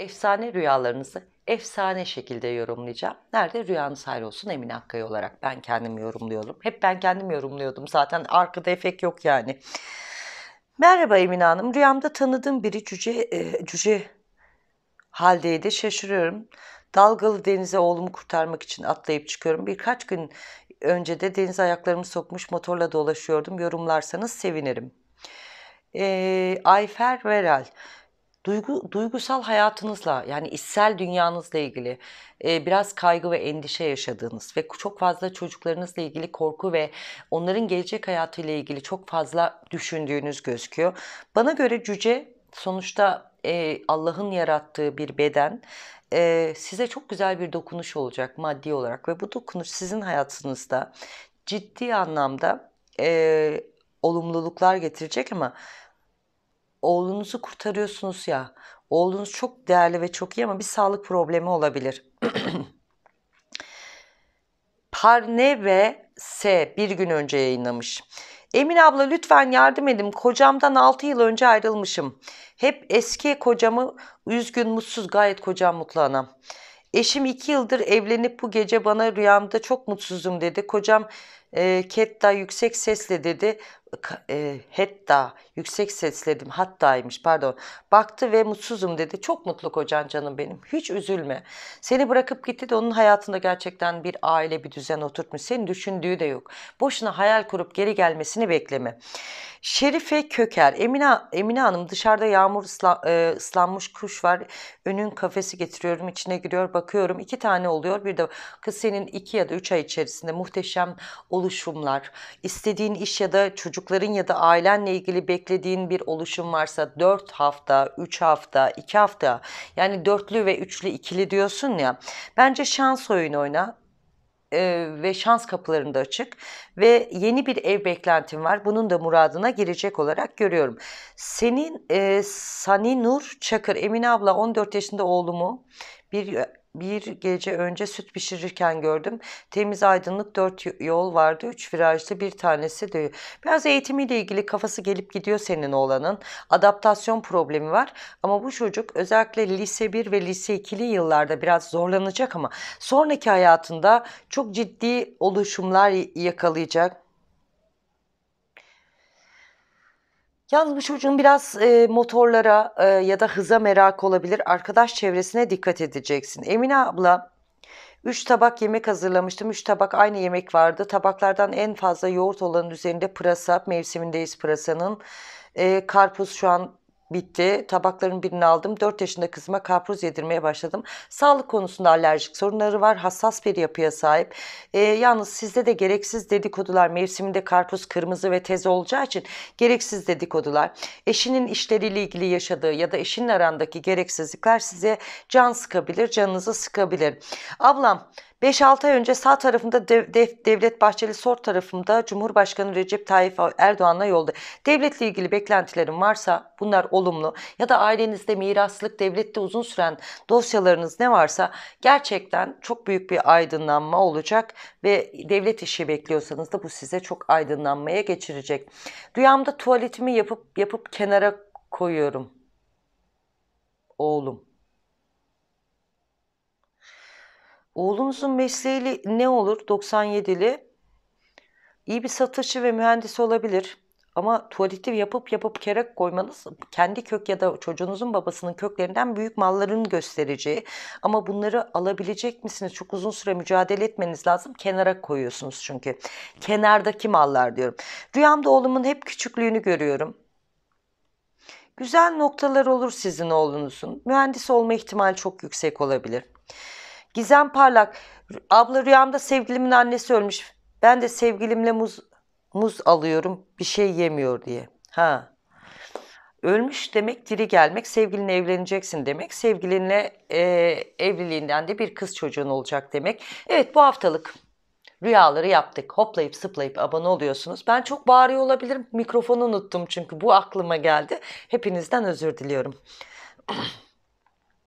efsane rüyalarınızı efsane şekilde yorumlayacağım. Nerede? Rüyanız hayır olsun Emin Akkaya olarak. Ben kendim yorumluyorum. Hep ben kendim yorumluyordum. Zaten arkada efek yok yani. Merhaba Emine Hanım. Rüyamda tanıdığım biri cüce, e, cüce haldeydi. Şaşırıyorum. Dalgalı denize oğlumu kurtarmak için atlayıp çıkıyorum. Birkaç gün önce de denize ayaklarımı sokmuş motorla dolaşıyordum. Yorumlarsanız sevinirim. E, Ayfer Veral duygu duygusal hayatınızla yani içsel dünyanızla ilgili e, biraz kaygı ve endişe yaşadığınız ve çok fazla çocuklarınızla ilgili korku ve onların gelecek hayatıyla ilgili çok fazla düşündüğünüz gözüküyor. Bana göre cüce sonuçta e, Allah'ın yarattığı bir beden e, size çok güzel bir dokunuş olacak maddi olarak ve bu dokunuş sizin hayatınızda ciddi anlamda e, olumluluklar getirecek ama oğlunuzu kurtarıyorsunuz ya. Oğlunuz çok değerli ve çok iyi ama bir sağlık problemi olabilir. Parne ve S bir gün önce yayınlamış. Emin abla lütfen yardım edin. Kocamdan 6 yıl önce ayrılmışım. Hep eski kocamı üzgün, mutsuz, gayet kocam mutlu anam. Eşim 2 yıldır evlenip bu gece bana rüyamda çok mutsuzum dedi. Kocam e, Ketta yüksek sesle dedi e, hetta yüksek dedim hattaymış pardon baktı ve mutsuzum dedi çok mutlu kocan canım benim hiç üzülme seni bırakıp gitti de onun hayatında gerçekten bir aile bir düzen oturtmuş senin düşündüğü de yok boşuna hayal kurup geri gelmesini bekleme Şerife Köker Emine, Emine Hanım dışarıda yağmur ısla, e, ıslanmış kuş var önün kafesi getiriyorum içine giriyor bakıyorum iki tane oluyor bir de kız senin iki ya da üç ay içerisinde muhteşem oluşumlar istediğin iş ya da çocuk çocukların ya da ailenle ilgili beklediğin bir oluşum varsa 4 hafta, 3 hafta, 2 hafta yani dörtlü ve üçlü ikili diyorsun ya bence şans oyunu oyna e, ve şans kapılarında açık ve yeni bir ev beklentim var. Bunun da muradına girecek olarak görüyorum. Senin e, Sani Nur Çakır, Emine abla 14 yaşında oğlumu bir bir gece önce süt pişirirken gördüm. Temiz aydınlık dört yol vardı. Üç virajlı bir tanesi de. Biraz eğitimiyle ilgili kafası gelip gidiyor senin oğlanın. Adaptasyon problemi var. Ama bu çocuk özellikle lise 1 ve lise 2'li yıllarda biraz zorlanacak ama sonraki hayatında çok ciddi oluşumlar yakalayacak Yalnız bu çocuğun biraz e, motorlara e, ya da hıza merak olabilir. Arkadaş çevresine dikkat edeceksin. Emine abla 3 tabak yemek hazırlamıştım. 3 tabak aynı yemek vardı. Tabaklardan en fazla yoğurt olanın üzerinde pırasa. Mevsimindeyiz pırasanın. E, karpuz şu an bitti. Tabakların birini aldım. 4 yaşında kızıma karpuz yedirmeye başladım. Sağlık konusunda alerjik sorunları var. Hassas bir yapıya sahip. E, yalnız sizde de gereksiz dedikodular. Mevsiminde karpuz kırmızı ve tez olacağı için gereksiz dedikodular. Eşinin işleriyle ilgili yaşadığı ya da eşinin arandaki gereksizlikler size can sıkabilir, canınızı sıkabilir. Ablam 5-6 ay önce sağ tarafında Devlet Bahçeli, sol tarafında Cumhurbaşkanı Recep Tayyip Erdoğan'la yolda. Devletle ilgili beklentilerin varsa bunlar olumlu ya da ailenizde miraslık, devlette uzun süren dosyalarınız ne varsa gerçekten çok büyük bir aydınlanma olacak ve devlet işi bekliyorsanız da bu size çok aydınlanmaya geçirecek. Rüyamda tuvaletimi yapıp yapıp kenara koyuyorum. Oğlum Oğlunuzun mesleği ne olur? 97'li. İyi bir satışçı ve mühendis olabilir. Ama tuvaleti yapıp yapıp kerek koymanız kendi kök ya da çocuğunuzun babasının köklerinden büyük malların göstereceği. Ama bunları alabilecek misiniz? Çok uzun süre mücadele etmeniz lazım. Kenara koyuyorsunuz çünkü. Kenardaki mallar diyorum. Rüyamda oğlumun hep küçüklüğünü görüyorum. Güzel noktalar olur sizin oğlunuzun. Mühendis olma ihtimali çok yüksek olabilir. Gizem Parlak. Abla rüyamda sevgilimin annesi ölmüş. Ben de sevgilimle muz, muz alıyorum bir şey yemiyor diye. Ha. Ölmüş demek diri gelmek, sevgilinle evleneceksin demek, sevgilinle e, evliliğinden de bir kız çocuğun olacak demek. Evet bu haftalık rüyaları yaptık. Hoplayıp sıplayıp abone oluyorsunuz. Ben çok bağırıyor olabilirim. Mikrofonu unuttum çünkü bu aklıma geldi. Hepinizden özür diliyorum.